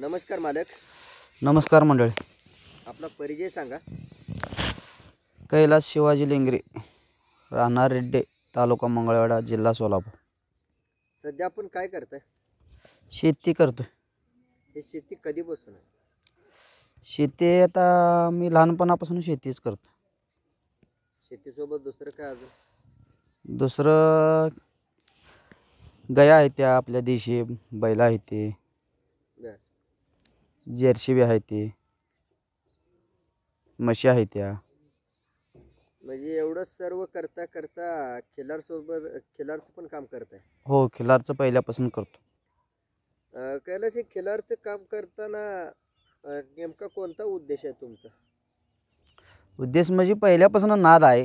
नमस्कार मालक नमस्कार मंडळी आपला परिचय सांगा कैलास शिवाजी लेंगरे राहणार रेड्डे तालुका मंगळवाडा जिल्हा सोलापूर सध्या आपण काय करतोय शेती करतोय हे शेती कधीपासून आहे शेती आता मी लहानपणापासून शेतीच करतो शेतीसोबत दुसरं काय अजून दुसरं गया आहे त्या आपल्या देशी बैला आहे ते जर्सी बी आहे ती म्हशी आहे त्या म्हणजे एवढं सर्व करता करता खिलार सोबत खिलारचं पण काम करत आहे हो खिलारचं पहिल्यापासून करतो कैलास हे खिलारचं काम करताना नेमका कोणता उद्देश आहे तुमचा उद्देश म्हणजे पहिल्यापासून नाद आहे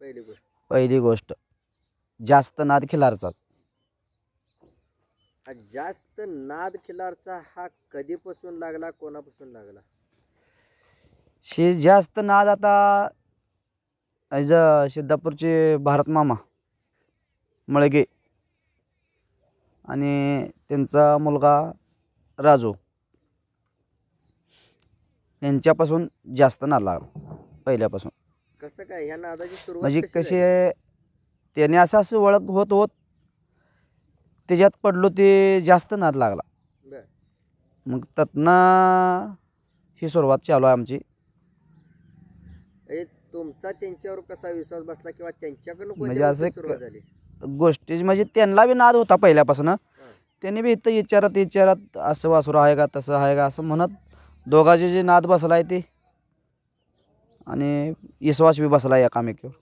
पहिली गोष्ट पहिली गोष्ट जास्त नाद खिलारचाच जास्त नाद खिलारचा हा कधीपासून लागला कोणापासून लागला शे जास्त नाद आता ऐज सिद्धापूरचे भारत मामा मळगे आणि त्यांचा मुलगा राजू यांच्यापासून जास्त नाद लागला पहिल्यापासून कसं काय ह्या नादाची सुरुवात म्हणजे कशी त्याने असं असं वळत होत होत त्याच्यात पडलो ते जास्त नाद लागला मग ततना ही सुरुवात चालू आहे आमची तुमचा त्यांच्यावर कसा विश्वास बसला किंवा त्यांच्याकडून म्हणजे असं गोष्टी म्हणजे त्यांना बी नाद होता पहिल्यापासून त्यांनी बी इथं विचारत विचारत असं वासुर आहे का तसं आहे का असं म्हणत दोघांचे जे नाद बसला आहे ते आणि विश्वास बी बसलाय आहे एकामेकीवर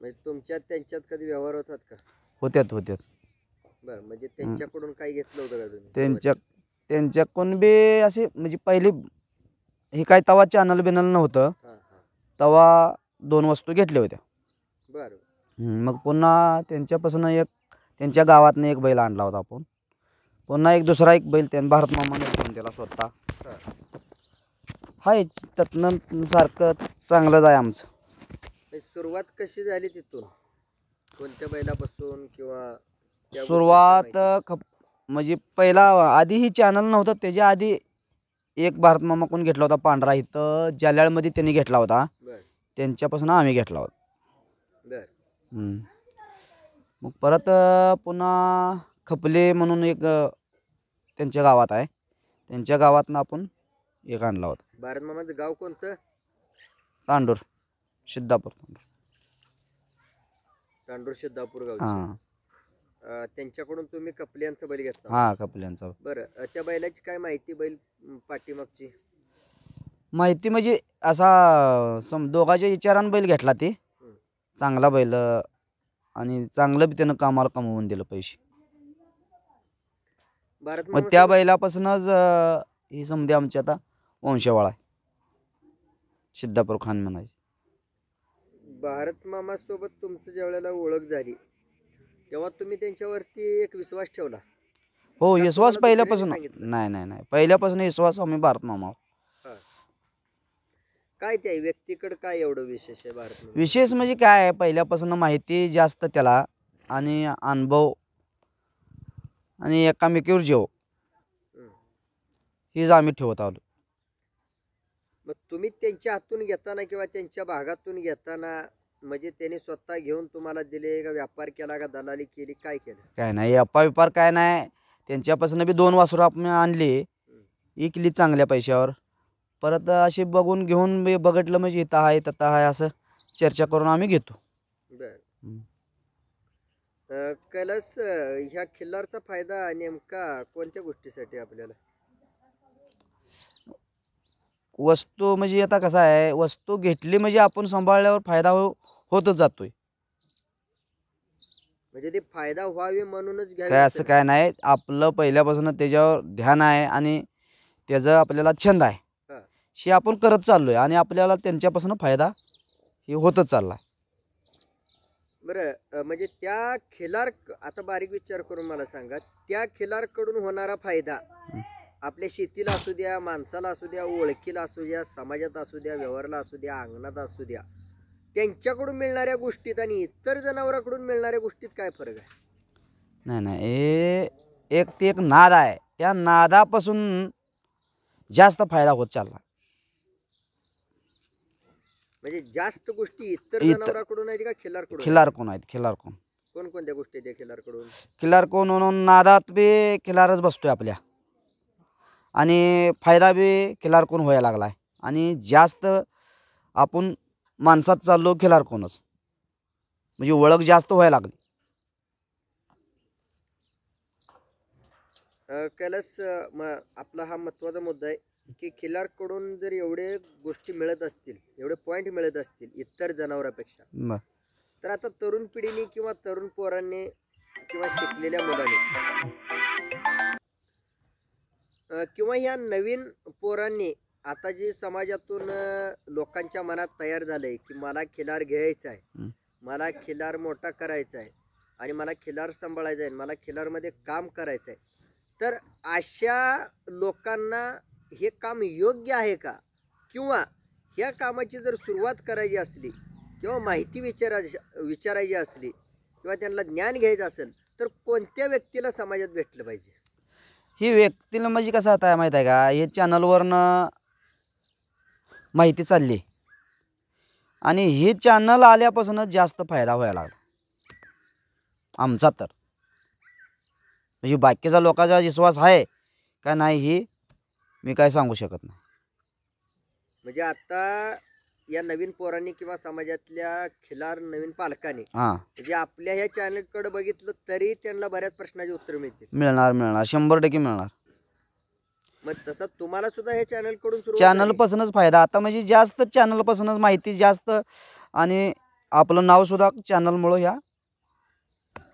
म्हणजे तुमच्यात त्यांच्यात कधी व्यवहार होतात का होत्यात होत्यात म्हणजे त्यांच्याकडून काय घेतलं होतं त्यांच्या त्यांच्याकडून बी असे म्हणजे पहिले हे काय तवा चॅनल बिनल नव्हतं तवा दोन वस्तू घेतल्या होत्या बरं मग पुन्हा त्यांच्यापासून एक त्यांच्या गावातनं एक बैल आणला होता आपण पुन्हा एक दुसरा एक बैल त्यांनी भारत मामाने घेऊन दिला स्वतः हाय त्यातनं सारखं चांगलंच आहे आमचं म्हणजे सुरुवात कशी झाली तिथून कोणत्या बैलापासून किंवा सुरुवात खप म्हणजे पहिला आधी ही चॅनल नव्हतं त्याच्या आधी एक भारत मामा कोण घेतला होता पांढरा इथं मध्ये त्यांनी घेतला होता त्यांच्यापासून आम्ही घेतला होता मग परत पुन्हा खपले म्हणून एक त्यांच्या गावात आहे त्यांच्या गावातनं आपण एक आणला होता भारत मामाचं गाव कोणतं तांडूर सिद्धापूर तांडूर सिद्धापूर गाव हां त्यांच्याकडून तुम्ही कपल्यांचा बैल घेतला हा कपल्यांचा बरं त्या बैलाची काय माहिती बैल पाठीमागची माहिती म्हणजे असा सम दोघांच्या विचारानं बैल घेतला ते चांगला बैल आणि चांगलं बी त्यानं कामाला कमवून दिलं पैसे भारत मग त्या बैलापासूनच ही समधी आमची आता वंशवाळा आहे सिद्धापूर खान म्हणायची भारत मामा सोबत तुमचं ज्या वेळेला ओळख झाली तेव्हा तुम्ही त्यांच्यावरती एक विश्वास ठेवला हो विश्वास पहिल्यापासून नाही नाही नाही पहिल्यापासून विश्वास आम्ही भारत मामा काय त्या व्यक्तीकडे काय एवढं विशेष आहे भारत विशेष म्हणजे काय आहे पहिल्यापासून माहिती जास्त त्याला आणि अनुभव आणि एकामेकीवर जेव हेच आम्ही ठेवत आलो मग तुम्ही त्यांच्या हातून घेताना किंवा त्यांच्या भागातून घेताना म्हणजे त्यांनी स्वतः घेऊन तुम्हाला दिले का व्यापार केला का दलाली केली काय केलं काय नाही अप्पा व्यापार काय नाही त्यांच्यापासून बी दोन वासरू आपण आणली इकली चांगल्या पैशावर परत असे बघून घेऊन मी बघितलं म्हणजे इथं आहे तर आहे असं चर्चा करून आम्ही घेतो बर ह्या खिल्लारचा फायदा नेमका कोणत्या गोष्टीसाठी आपल्याला वस्तू म्हणजे आता कसा आहे वस्तू घेतली म्हणजे आपण सांभाळल्यावर फायदा हो होतच जातोय म्हणजे ते फायदा व्हावे म्हणूनच काय असं काय नाही आपलं पहिल्यापासून त्याच्यावर ध्यान आहे आणि त्याचा आपल्याला छंद आहे हे आपण करत चाललोय आणि आपल्याला त्यांच्यापासून फायदा हे होतच चालला बर म्हणजे त्या खिलार आता बारीक विचार करून मला सांगा त्या कडून होणारा फायदा आपल्या शेतीला असू द्या माणसाला असू द्या ओळखीला असू द्या समाजात असू द्या व्यवहारला असू द्या अंगणात असू द्या त्यांच्याकडून मिळणाऱ्या गोष्टीत आणि इतर जनावरांकडून मिळणाऱ्या गोष्टीत काय फरक आहे नाही नाही एक ते एक नाद आहे त्या नादापासून जास्त फायदा होत चालला म्हणजे जास्त गोष्टी इतर जनावरांकडून आहेत का खिलारकडून खिलार कोण आहेत खिलार कोण कोणत्या गोष्टी आहेत खिल्लार खिलारकडून खिल्लार कोण म्हणून नादात बी खिलारच बसतोय आपल्या आणि फायदा बी खिलार कोण व्हायला लागला आणि जास्त आपण माणसात चाललो खिलार कोणच म्हणजे ओळख जास्त व्हायला लागली आपला हा महत्वाचा मुद्दा आहे की कडून जर एवढे गोष्टी मिळत असतील एवढे पॉइंट मिळत असतील इतर जनावरांपेक्षा तर आता तरुण पिढीने किंवा तरुण पोरांनी किंवा शिकलेल्या मुलांनी किंवा या नवीन पोरांनी आता जे समाजातून लोकांच्या मनात तयार झालंय की मला खिलार घ्यायचा आहे मला खिलार मोठा करायचा आहे आणि मला खिलार सांभाळायचा आहे मला खिलारमध्ये काम करायचं आहे तर अशा लोकांना हे काम योग्य आहे का किंवा ह्या कामाची जर सुरुवात करायची असली किंवा माहिती विचारा विचारायची असली किंवा त्यांना ज्ञान घ्यायचं असेल तर कोणत्या व्यक्तीला समाजात भेटलं पाहिजे ही व्यक्तीला म्हणजे कसं आता माहीत आहे का हे चॅनलवरनं माहिती चालली आणि हे चॅनल आल्यापासूनच जास्त फायदा व्हायला लागला आमचा तर म्हणजे बाकीचा लोकांचा विश्वास आहे का नाही ही मी काय सांगू शकत नाही म्हणजे आता या नवीन पोरांनी किंवा समाजातल्या खिलार नवीन पालकांनी हां म्हणजे आपल्या ह्या चॅनलकडे बघितलं तरी त्यांना बऱ्याच प्रश्नाची उत्तर मिळतील मिळणार मिळणार शंभर टक्के मिळणार मग तुम्हाला सुद्धा हे चॅनल कडून फायदा आता म्हणजे जास्त चॅनलपासूनच माहिती जास्त आणि आपलं नाव सुद्धा चॅनल मुळे ह्या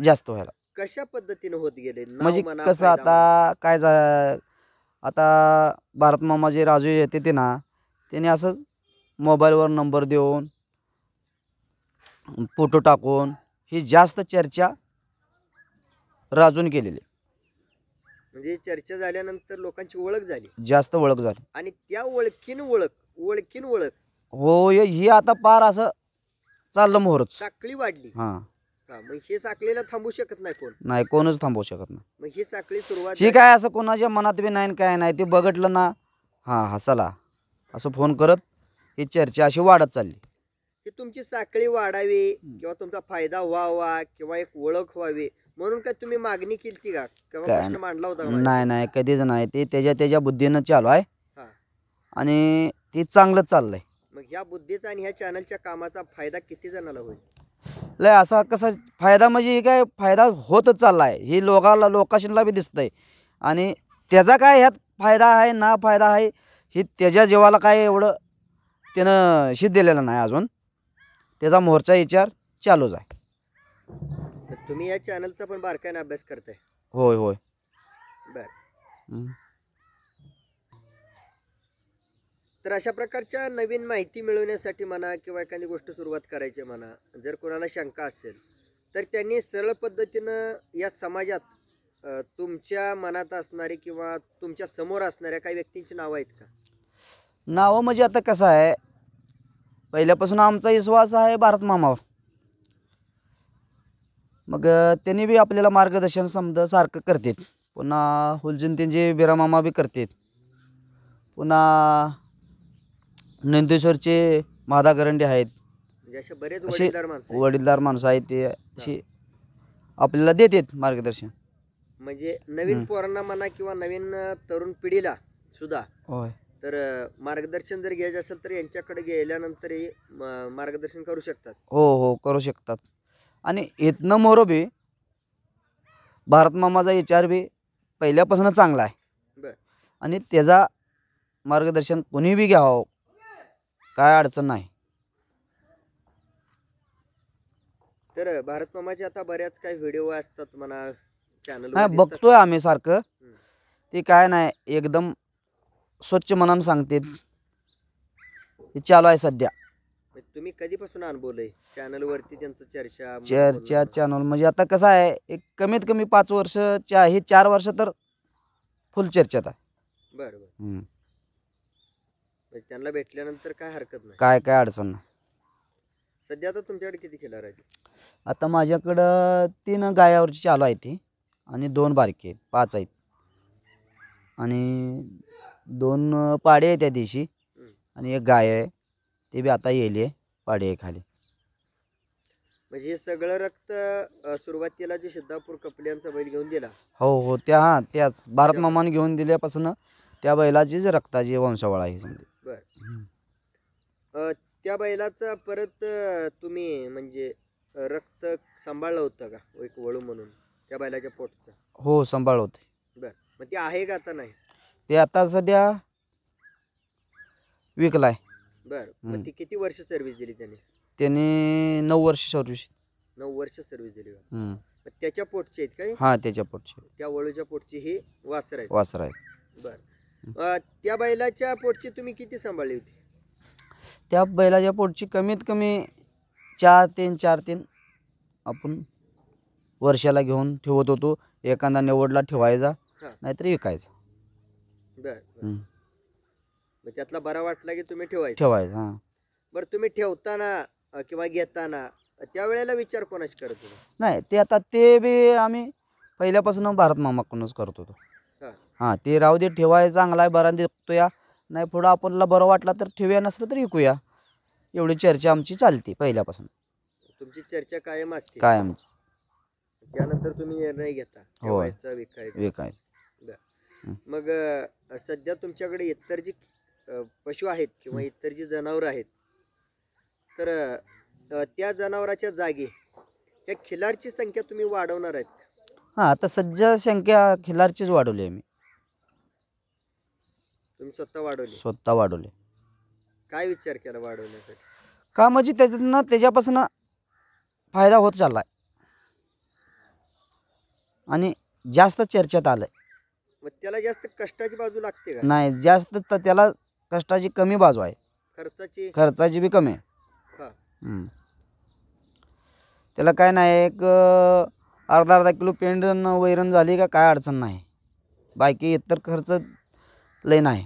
जास्त व्हायला कशा पद्धतीने होत गेले म्हणजे कसं आता काय आता भारत मामा जे राजू येते ते ना त्याने असंच मोबाईलवर नंबर देऊन फोटो टाकून ही जास्त चर्चा राजून केलेली म्हणजे चर्चा झाल्यानंतर लोकांची ओळख झाली जास्त ओळख झाली आणि त्या ओळखीन ओळख ओळखीन ओळख हो ही आता पार असं चाललं मोहरच साखळी वाढली हा मग हे साखळीला थांबू शकत नाही कोण नाही कोणच थांबवू शकत नाही मग ही साखळी सुरुवात ठीक काय असं कोणाच्या मनात बी नाही काय नाही ते बघटलं ना हा हा चला असं फोन करत ही चर्चा अशी वाढत चालली की तुमची साखळी वाढावी किंवा तुमचा फायदा व्हावा किंवा एक ओळख व्हावी म्हणून काय तुम्ही मागणी केली का मांडला होता नाही नाही कधीच नाही ते त्याच्या त्याच्या बुद्धीनं चालू आहे आणि ते चांगलं चाललंय मग ह्या बुद्धीचा आणि ह्या चॅनलच्या कामाचा फायदा किती जणाला होईल लय असा कसा फायदा म्हणजे हे काय फायदा होतच चालला आहे हे लोकाला लोकाशनला बी दिसतंय आणि त्याचा काय ह्यात फायदा आहे ना फायदा आहे हे त्याच्या जीवाला काय एवढं त्यानं शीत दिलेलं नाही अजून त्याचा मोर्चा विचार चालूच आहे तुम्ही या चॅनलचा पण बारकाईने अभ्यास करताय होय होय बर तर अशा प्रकारच्या नवीन माहिती मिळवण्यासाठी म्हणा किंवा एखादी गोष्ट सुरुवात करायची म्हणा जर कोणाला शंका असेल तर त्यांनी सरळ पद्धतीनं या समाजात तुमच्या मनात असणारी किंवा तुमच्या समोर असणाऱ्या काही व्यक्तींची नावं आहेत का नावं म्हणजे आता कसं आहे पहिल्यापासून आमचा विश्वास आहे भारत मामावर मग त्यांनी बी आपल्याला मार्गदर्शन समजा सारखं करतात पुन्हा हुलजून त्यांचे बिरामामा बी करतात पुन्हा नंदेश्वरचे गरंडे आहेत म्हणजे बरेच असे वडीलदार माणसं आहेत ते असे आपल्याला देतात मार्गदर्शन म्हणजे नवीन पोरांना म्हणा किंवा नवीन तरुण पिढीला सुद्धा होय तर मार्गदर्शन जर घ्यायचं असेल तर यांच्याकडे गेल्यानंतरही मार्गदर्शन करू शकतात हो हो करू शकतात आणि इथनं मोरोबी भारत एच आर बी पहिल्यापासून चांगला आहे आणि त्याचा मार्गदर्शन कोणी बी घ्यावं काय अडचण नाही तर भारत मामाचे आता बऱ्याच काही व्हिडिओ असतात म्हणा चॅनल नाही बघतोय आम्ही सारखं ते काय नाही एकदम स्वच्छ मनानं सांगते ते चालू आहे सध्या म्हणजे तुम्ही कधीपासून अनुभवलंय चॅनल वरती त्यांचं चर्चा चर्चा चॅनल म्हणजे आता कसं आहे एक कमीत कमी पाच चा, हे चार वर्ष तर फुल चर्चेत आहे बरोबर म्हणजे त्यांना भेटल्यानंतर काय हरकत नाही काय काय अडचण नाही सध्या आता तुमच्याकडे किती खेळणार आहे आता माझ्याकडं तीन गायावरची चालू आहे ती आणि दोन बारके आहेत, पाच आहेत आणि दोन पाडे आहे त्या दिवशी आणि एक गाय आहे ते बी आता येईल पाडे खाली म्हणजे हे सगळं रक्त सुरुवातीला जे सिद्धापूर कपले यांचा बैल घेऊन दिला हो हो त्या हा त्याच भारत मामान घेऊन दिल्यापासून त्या बैलाची रक्ताची वंशावळ आहे समजा त्या बैलाचा परत तुम्ही म्हणजे रक्त सांभाळलं होतं का एक वळू म्हणून त्या बैलाच्या पोटचं हो सांभाळ होते मग ते आहे का आता नाही ते आता सध्या विकलाय बर मग ती किती वर्ष सर्व्हिस दिली त्याने त्याने नऊ वर्ष सर्विस नऊ वर्ष सर्व्हिस दिली त्याच्या पोटचे आहेत काय हा त्याच्या पोटचे त्या वळूच्या पोटची ही वासर आहे वासर आहे बर त्या बैलाच्या पोटची तुम्ही किती सांभाळली होती त्या बैलाच्या पोटची कमीत कमी चार तीन चार तीन आपण वर्षाला घेऊन ठेवत होतो एखादा निवडला ठेवायचा नाहीतर विकायचा बर त्यातला बरा वाटला की तुम्ही ठेवायचा ठेवायचं हा बरं तुम्ही ठेवताना किंवा घेताना त्यावेळेला विचार कोणाशी करत नाही ते आता ते बी आम्ही पहिल्यापासून भारत मामाकडूनच करत होतो हा. हां ते राहू दे ठेवाय चांगला आहे बरा देतो या नाही पुढं आपणला बरं वाटला तर ठेवूया नसलं तर विकूया एवढी चर्चा आमची चालते पहिल्यापासून तुमची चर्चा कायम असते काय आमची त्यानंतर तुम्ही निर्णय घेता ठेवायचा विकायचा विकायचं मग सध्या तुमच्याकडे इतर जी पशु आहेत किंवा इतर जी जनावर आहेत तर त्या जनावराच्या जागी त्या खिलारची संख्या तुम्ही वाढवणार आहेत हां आता सध्या संख्या खिलारचीच वाढवली आहे मी तुम्ही स्वतः वाढवली स्वतः वाढवली काय विचार केला वाढवण्यासाठी का म्हणजे त्याच्यातनं त्याच्यापासून फायदा होत चाललाय आणि जास्त चर्चेत आलंय मग त्याला जास्त कष्टाची बाजू लागते का नाही जास्त तर त्याला कष्टाची कमी बाजू आहे खर्चाची खर्चाची बी कमी आहे त्याला काय नाही एक अर्धा अर्धा किलो पेंड वैरण झाली का काय अडचण नाही बाकी इतर खर्च लय नाही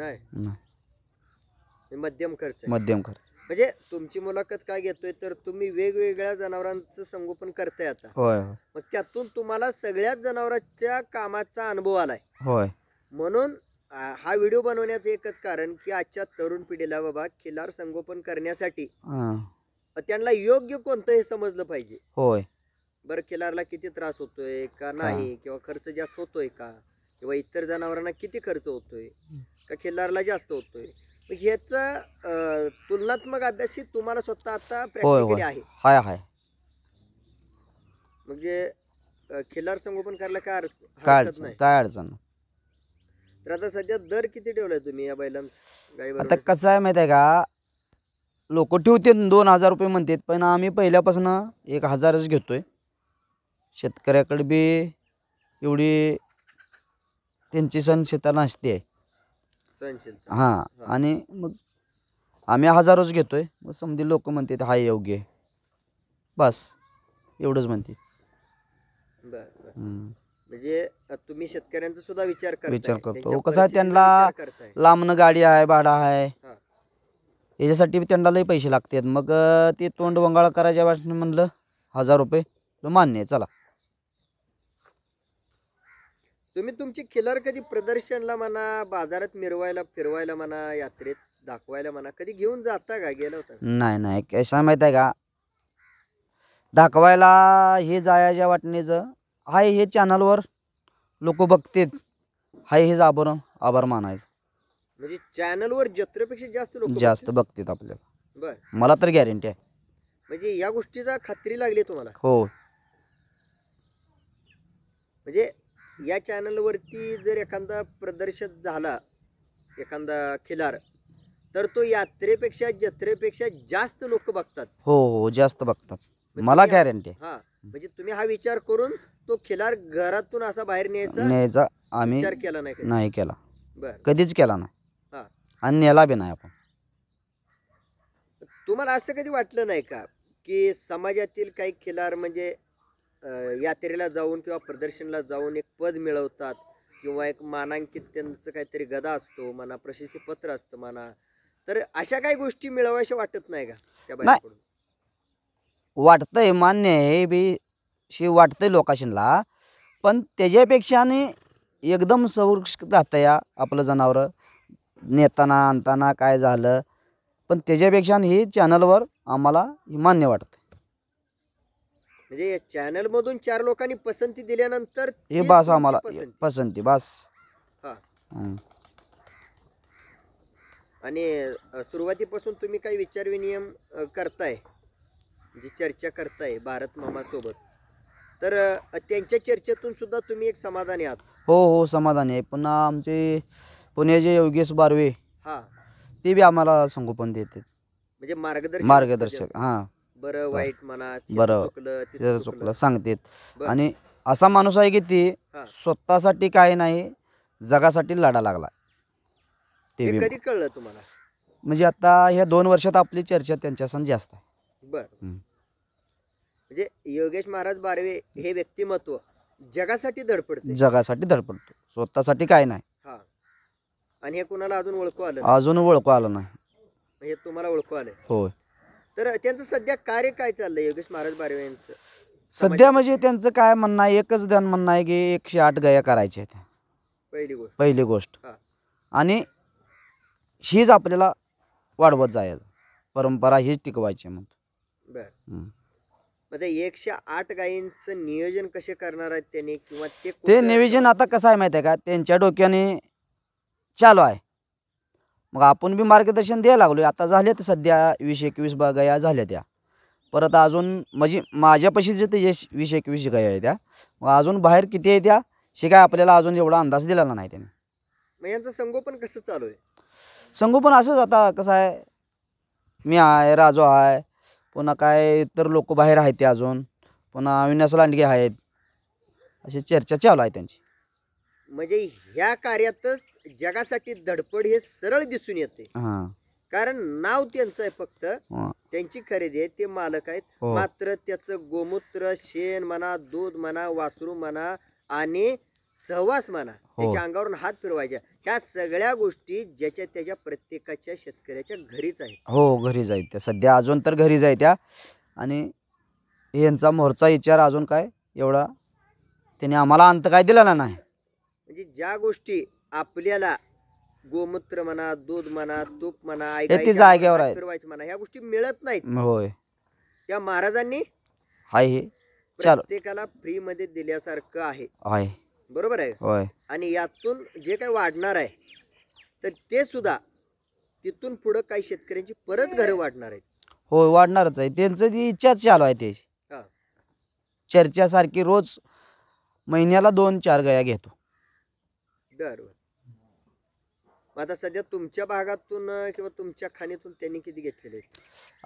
नाही मध्यम खर्च मध्यम खर्च म्हणजे तुमची मुलाखत काय घेतोय तर तुम्ही वेगवेगळ्या जनावरांचं संगोपन करताय आता होय. मग त्यातून तुम्हाला सगळ्याच जनावरांच्या कामाचा अनुभव आलाय होय म्हणून हा व्हिडिओ बनवण्याचं एकच कारण की आजच्या तरुण पिढीला बाबा खिलार संगोपन करण्यासाठी त्यांना योग्य कोणतं हे समजलं पाहिजे होय बरं खिलारला किती त्रास होतोय का नाही किंवा खर्च जास्त होतोय का किंवा इतर जनावरांना किती खर्च होतोय का खिलारला जास्त होतोय ह्याचा तुलनात्मक अभ्यास तुम्हाला स्वतः आता प्रॅक्टिकली आहे म्हणजे खिलार संगोपन करायला काय काय अडचण काय अडचण तर आता सध्या दर किती ठेवलाय तुम्ही या बैलांचा आता कसं आहे माहिती आहे का लोक ठेवतात दोन हजार रुपये म्हणतात पण आम्ही पहिल्यापासून एक हजारच घेतोय शेतकऱ्याकडे बी एवढी त्यांची सण शेता असते आहे सहनशीलता हां आणि मग आम्ही हजारच घेतोय मग समधी लोक म्हणतात हा योग्य आहे." बस एवढंच म्हणते म्हणजे तुम्ही शेतकऱ्यांचा सुद्धा विचार विचार करतो कसा त्यांना लांबन गाडी आहे भाडा आहे याच्यासाठी त्यांना लई पैसे लागतात मग ते तोंड वंगाळ करायच्या वाटणं म्हणलं हजार रुपये मान्य आहे चला तुम्ही तुमची खिलार कधी प्रदर्शनला म्हणा बाजारात मिरवायला फिरवायला म्हणा यात्रेत दाखवायला म्हणा कधी घेऊन जाता का गेलं होता नाही नाही कशा माहित आहे का दाखवायला हे जायाच्या वाटणेचं हाय हे चॅनलवर लोक बघते हाय हेच आभार आभार मानायचं म्हणजे चॅनलवर जत्रेपेक्षा जास्त लोक जास्त बघतेत आपल्याला बर मला तर गॅरंटी आहे म्हणजे या गोष्टीचा खात्री लागली तुम्हाला हो म्हणजे या चॅनलवरती जर एखादा प्रदर्शित झाला एखादा खिलार तर तो यात्रेपेक्षा जत्रेपेक्षा जास्त लोक बघतात हो हो जास्त बघतात म्हणजे मला गॅरंटी म्हणजे हा म्हणजे तुम्ही हा विचार करून तो खिलार घरातून असा बाहेर न्यायचा आम्ही विचार केला नाही केला कधीच केला नाही हा. आणि नेला बी नाही आपण तुम्हाला असं कधी वाटलं नाही का की समाजातील काही खिलार म्हणजे यात्रेला जाऊन किंवा प्रदर्शनला जाऊन एक पद मिळवतात किंवा एक मानांकित त्यांचं काहीतरी गदा असतो म्हणा पत्र असतं म्हणा तर अशा काही गोष्टी मिळवायच्या वाटत नाही का त्या बाहेर वाटतंय मान्य आहे बी शी वाटतंय लोकाशनला पण त्याच्यापेक्षाने एकदम संरक्षित राहतं या आपलं जनावरं नेताना आणताना काय झालं पण त्याच्यापेक्षा हे चॅनलवर आम्हाला मान्य वाटतं म्हणजे चॅनल मधून चार लोकांनी पसंती दिल्यानंतर हे बास आम्हाला पसंती. बास आणि सुरुवातीपासून तुम्ही काही विचार विनियम करताय जी चर्चा करताय भारत मामा सोबत तर त्यांच्या चर्चेतून सुद्धा तुम्ही एक समाधानी आहात हो हो समाधानी आहे पुन्हा आमचे पुणे जे योगेश बारवे हा ते बी आम्हाला संगोपन देते म्हणजे मार्गदर्शक मार्गदर्शक हा बरं वाईट म्हणा बरं. चुकलं आणि असा माणूस आहे की ते स्वतःसाठी काय नाही जगासाठी लढा लागला ते कधी कळलं तुम्हाला म्हणजे आता ह्या दोन वर्षात आपली चर्चा त्यांच्या सण जास्त आहे बर म्हणजे योगेश महाराज बारवे हे व्यक्तिमत्व जगासाठी धडपडते जगासाठी धडपडतो स्वतःसाठी काय नाही आणि हे कुणाला अजून ओळखू आलं अजून ओळखू आलं नाही म्हणजे तुम्हाला ओळखू आलं होय तर त्यांचं सध्या कार्य काय चाललंय योगेश महाराज बारवे यांचं सध्या म्हणजे त्यांचं काय म्हणणं आहे एकच ध्यान म्हणणं आहे की एकशे आठ गया करायच्या आहेत पहिली गोष्ट पहिली गोष्ट आणि हीच आपल्याला वाढवत जायचं परंपरा हीच टिकवायची म्हणतो बर मग ते एकशे आठ गायींचं नियोजन कसे करणार आहेत त्याने किंवा ते ते नियोजन आता कसं आहे माहिती आहे का त्यांच्या डोक्याने चालू आहे मग आपण बी मार्गदर्शन द्यायला लागलो आता झाले तर सध्या वीस एकवीस गया झाल्या त्या परत अजून म्हणजे माझ्यापाशी जे ते वीस एकवीस गया आहे त्या मग अजून बाहेर किती आहे त्या शे काय आपल्याला अजून एवढा अंदाज दिलेला नाही त्याने मग यांचं संगोपन कसं चालू आहे संगोपन असंच आता कसं आहे मी आहे राजू आहे पुन्हा काय इतर लोक बाहेर आहेत ते अजून पुन्हा अविनाश लांडगे आहेत अशी चर्चा चालू आहे त्यांची म्हणजे ह्या कार्यातच जगासाठी धडपड हे सरळ दिसून येते कारण नाव त्यांचं आहे फक्त त्यांची खरेदी आहे ते मालक आहेत हो. मात्र त्याचं गोमूत्र शेण म्हणा दूध म्हणा वासरू म्हणा आणि सहवास म्हणा हो. त्याच्या अंगावरून हात फिरवायच्या ह्या सगळ्या गोष्टी ज्याच्या त्याच्या प्रत्येकाच्या शेतकऱ्याच्या घरीच आहेत हो घरी आहेत त्या सध्या अजून तर घरी जायत्या त्या आणि यांचा मोहरचा विचार अजून काय एवढा त्याने आम्हाला अंत काय दिलेला नाही म्हणजे ज्या गोष्टी आपल्याला गोमूत्र म्हणा दूध म्हणा तूप म्हणा ऐका- जागेवर आहे. फिरवायचं म्हणा ह्या गोष्टी मिळत नाहीत होय त्या महाराजांनी हाय हे प्रत्येकाला फ्री मध्ये दिल्यासारखं आहे बरोबर आहे होय आणि यातून जे काही वाढणार आहे तर ते सुद्धा तिथून पुढं काही शेतकऱ्यांची परत घर वाढणार आहेत हो वाढणारच आहे त्यांचं ती इच्छाच चालू आहे त्याची चर्चा सारखी रोज महिन्याला दोन चार गया घेतो बर आता सध्या तुमच्या भागातून किंवा तुमच्या खाणीतून त्यांनी किती घेतलेले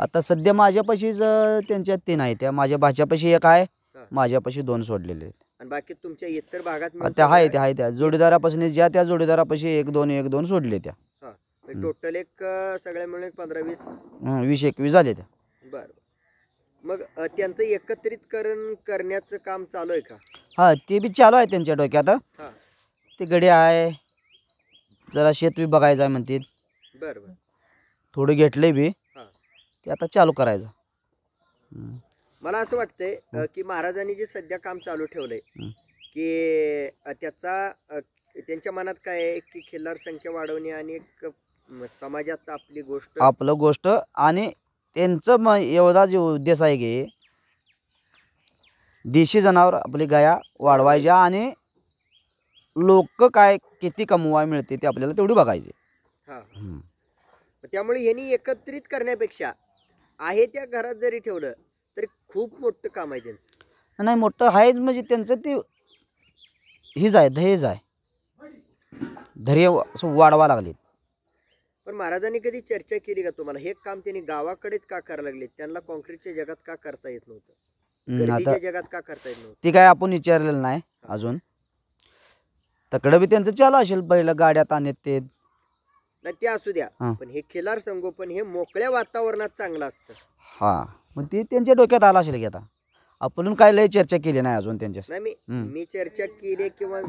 आता सध्या माझ्यापाशीच त्यांच्या त्यांच्यात तीन आहे त्या माझ्या भाच्यापाशी एक आहे माझ्यापाशी दोन सोडलेले आहेत आणि बाकी तुमच्या इतर भागात त्या आहे त्या आहे त्या जोडीदारापासून ज्या त्या जोडीदारापाशी एक दोन एक दोन सोडले त्या टोटल म्हणजे एक सगळ्या मिळून पंधरा वीस वीस एकवीस झाले त्या बर मग त्यांचं एकत्रितकरण करण्याचं काम चालू आहे का हा ते बी चालू आहे त्यांच्या डोक्यात आता ते गडी आहे जरा शेत बी बघायचं आहे म्हणते बर बर थोडं घेतलंय बी ते आता चालू करायचं मला असं वाटतंय की महाराजांनी जे सध्या काम चालू ठेवलंय की त्याचा त्यांच्या मनात काय आहे की खिल्लार संख्या वाढवणे आणि समाजात आपली गोष्ट आपलं गोष्ट आणि त्यांचं एवढा जे उद्देश आहे की देशी जनावर आपली गाया वाढवायच्या आणि लोक काय किती कमवाय मिळते ते आपल्याला तेवढी बघायचे हा त्यामुळे यांनी एकत्रित करण्यापेक्षा आहे त्या घरात जरी ठेवलं तरी खूप मोठं काम आहे त्यांचं नाही मोठं आहे म्हणजे त्यांचं ते हीच आहे धैर्यच आहे धैर्य वाढवा लागले पण महाराजांनी कधी चर्चा केली का तुम्हाला हे काम त्यांनी गावाकडेच का करायला लागले त्यांना कॉन्क्रीटच्या जगात का करता येत नव्हतं जगात का करता येत नव्हतं ते काय आपण विचारलेलं नाही अजून तकडं बी त्यांचं चालू असेल पहिलं गाड्यात आणत ते नाही ते असू द्या पण हे खिलार संगोपन हे मोकळ्या वातावरणात चांगलं असतं हा मग ते त्यांच्या डोक्यात आला असेल की आपण काय लय चर्चा केली नाही अजून त्यांच्या नाही मी मी चर्चा केली किंवा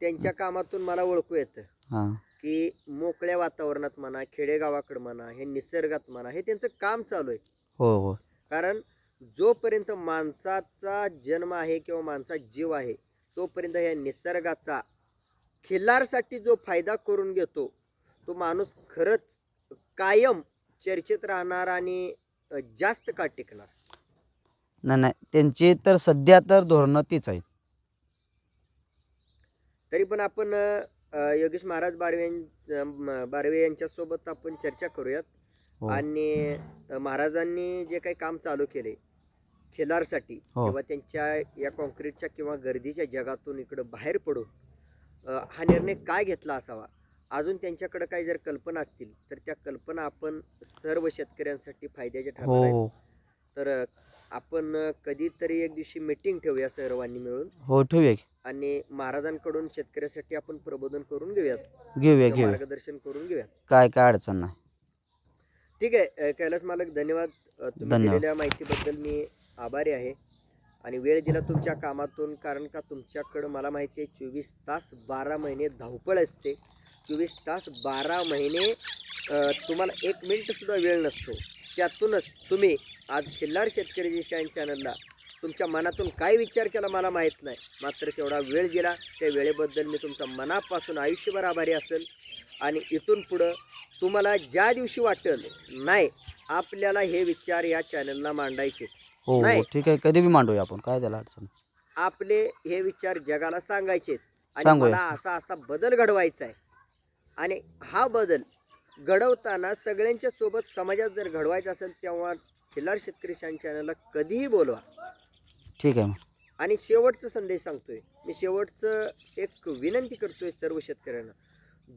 त्यांच्या कामातून मला ओळखू येत कि की मोकळ्या वातावरणात म्हणा खेडेगावाकडे म्हणा हे निसर्गात म्हणा हे त्यांचं काम चालू आहे हो हो कारण जोपर्यंत माणसाचा जन्म आहे किंवा माणसाचा जीव आहे तोपर्यंत या निसर्गाचा खिल्लारसाठी जो फायदा करून घेतो तो माणूस खरंच कायम चर्चेत राहणार आणि जास्त काळ टिकणार नाही त्यांची तर सध्या तर धोरणं तीच आहेत तरी पण आपण योगेश महाराज बारवे बारवे यांच्या सोबत आपण चर्चा करूयात हो. आणि महाराजांनी जे काही काम चालू केले खेलारसाठी हो. किंवा त्यांच्या या कॉन्क्रीटच्या किंवा गर्दीच्या जगातून इकडं बाहेर पडून हा निर्णय काय घेतला असावा अजून त्यांच्याकडे काही जर कल्पना असतील तर त्या कल्पना आपण सर्व शेतकऱ्यांसाठी फायद्याच्या हो, ठरणार हो तर आपण कधीतरी एक दिवशी मीटिंग ठेवूया सर्वांनी मिळून हो ठेवूया आणि महाराजांकडून शेतकऱ्यासाठी आपण प्रबोधन करून घेऊयात घेऊया घेऊया मार्गदर्शन करून घेऊयात काय काय अडचण नाही ठीक आहे कैलास मालक धन्यवाद तुम्ही धन्यवाद. दिलेल्या माहितीबद्दल मी आभारी आहे आणि वेळ दिला तुमच्या कामातून कारण का तुमच्याकडं मला माहिती आहे चोवीस तास बारा महिने धावपळ असते चोवीस तास बारा महिने तुम्हाला एक सुद्धा वेळ नसतो त्यातूनच तुम्ही आज खिल्लार शेतकरी जिशाईन चॅनलला तुमच्या मनातून काय विचार केला मला माहीत नाही मात्र केवढा वेळ गेला त्या वेळेबद्दल मी तुमचा मनापासून आयुष्यभर आभारी असेल आणि इथून पुढं तुम्हाला ज्या दिवशी वाटेल नाही आपल्याला हे विचार या चॅनलला मांडायचे हो, हो, नाही ठीक आहे कधी बी मांडूया आपण काय त्याला अडचण आपले हे विचार जगाला सांगायचे आणि मला असा असा बदल घडवायचा आहे आणि हा बदल घडवताना सगळ्यांच्या सोबत समाजात जर घडवायचा असेल तेव्हा खिल्लार शेतकरी शान चॅनलला कधीही बोलवा ठीक आहे आणि शेवटचा संदेश सांगतोय मी शेवटचं एक विनंती करतोय सर्व शेतकऱ्यांना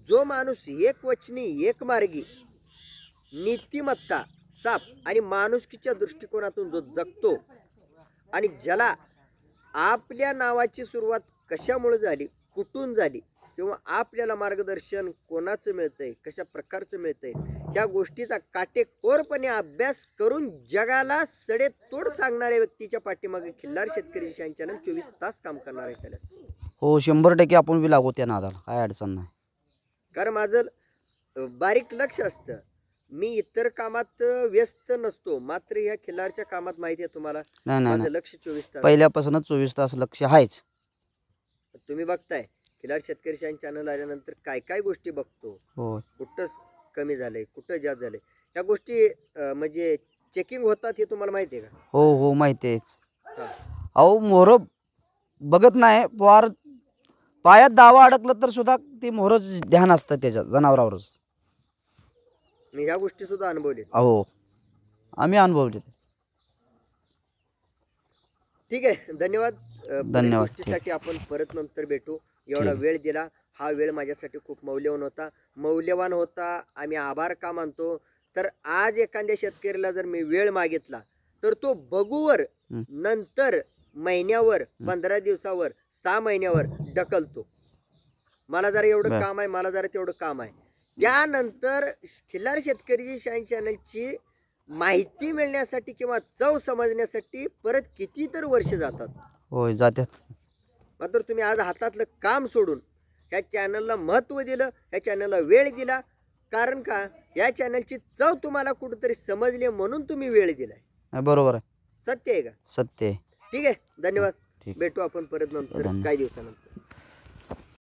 जो माणूस एक वचनी एक मार्गी नीतिमत्ता साप आणि माणुसकीच्या दृष्टिकोनातून जो जगतो आणि ज्याला आपल्या नावाची सुरुवात कशामुळे झाली कुठून झाली किंवा आपल्याला मार्गदर्शन कोणाचं मिळतंय कशा प्रकारचं मिळतंय ह्या गोष्टीचा काटेकोरपणे अभ्यास करून जगाला सडेतोड सांगणाऱ्या व्यक्तीच्या पाठीमागे खिल्लार शेतकरी चॅनल चोवीस तास काम करणार आहे त्याला हो शंभर टक्के आपण बी लागू त्या नादाला काय अडचण नाही कारण माझं बारीक लक्ष असतं मी इतर कामात व्यस्त नसतो मात्र या खिल्लारच्या कामात माहिती आहे तुम्हाला नाही लक्ष चोवीस तास पहिल्यापासूनच चोवीस तास लक्ष आहेच तुम्ही बघताय खिलाड शेतकरी शाहीन चॅनल आल्यानंतर काय काय गोष्टी बघतो हो कुठं कमी झालंय कुठं जास्त झालंय या गोष्टी म्हणजे चेकिंग होतात हे तुम्हाला माहिती आहे हो हो माहिती आहेच अहो मोहर बघत नाही फार पायात दावा अडकलं तर सुद्धा ती मोहर ध्यान असतं त्याच्या जनावरावरच मी ह्या गोष्टी सुद्धा अनुभवले अहो आम्ही अनुभवले ठीक आहे धन्यवाद धन्यवाद. गोष्टीसाठी आपण परत नंतर भेटू एवढा वेळ दिला हा वेळ माझ्यासाठी खूप मौल्यवान होता मौल्यवान होता आम्ही आभार का मानतो तर आज एखाद्या शेतकरीला जर मी वेळ मागितला तर तो बघूवर नंतर महिन्यावर पंधरा दिवसावर सहा महिन्यावर ढकलतो मला जरा एवढं काम आहे मला जरा तेवढं काम आहे त्यानंतर खिल्लार शेतकरी शाईन चॅनलची माहिती मिळण्यासाठी किंवा चव समजण्यासाठी परत कितीतरी वर्ष जातात होय जातात मात्र तुम्ही आज हातातलं काम सोडून या चॅनलला महत्त्व दिलं या चॅनलला वेळ दिला कारण का या चॅनलची चव तुम्हाला कुठंतरी समजली म्हणून तुम्ही वेळ दिलाय बरोबर आहे सत्य आहे का सत्य आहे ठीक आहे धन्यवाद भेटू आपण परत नंतर काही दिवसानंतर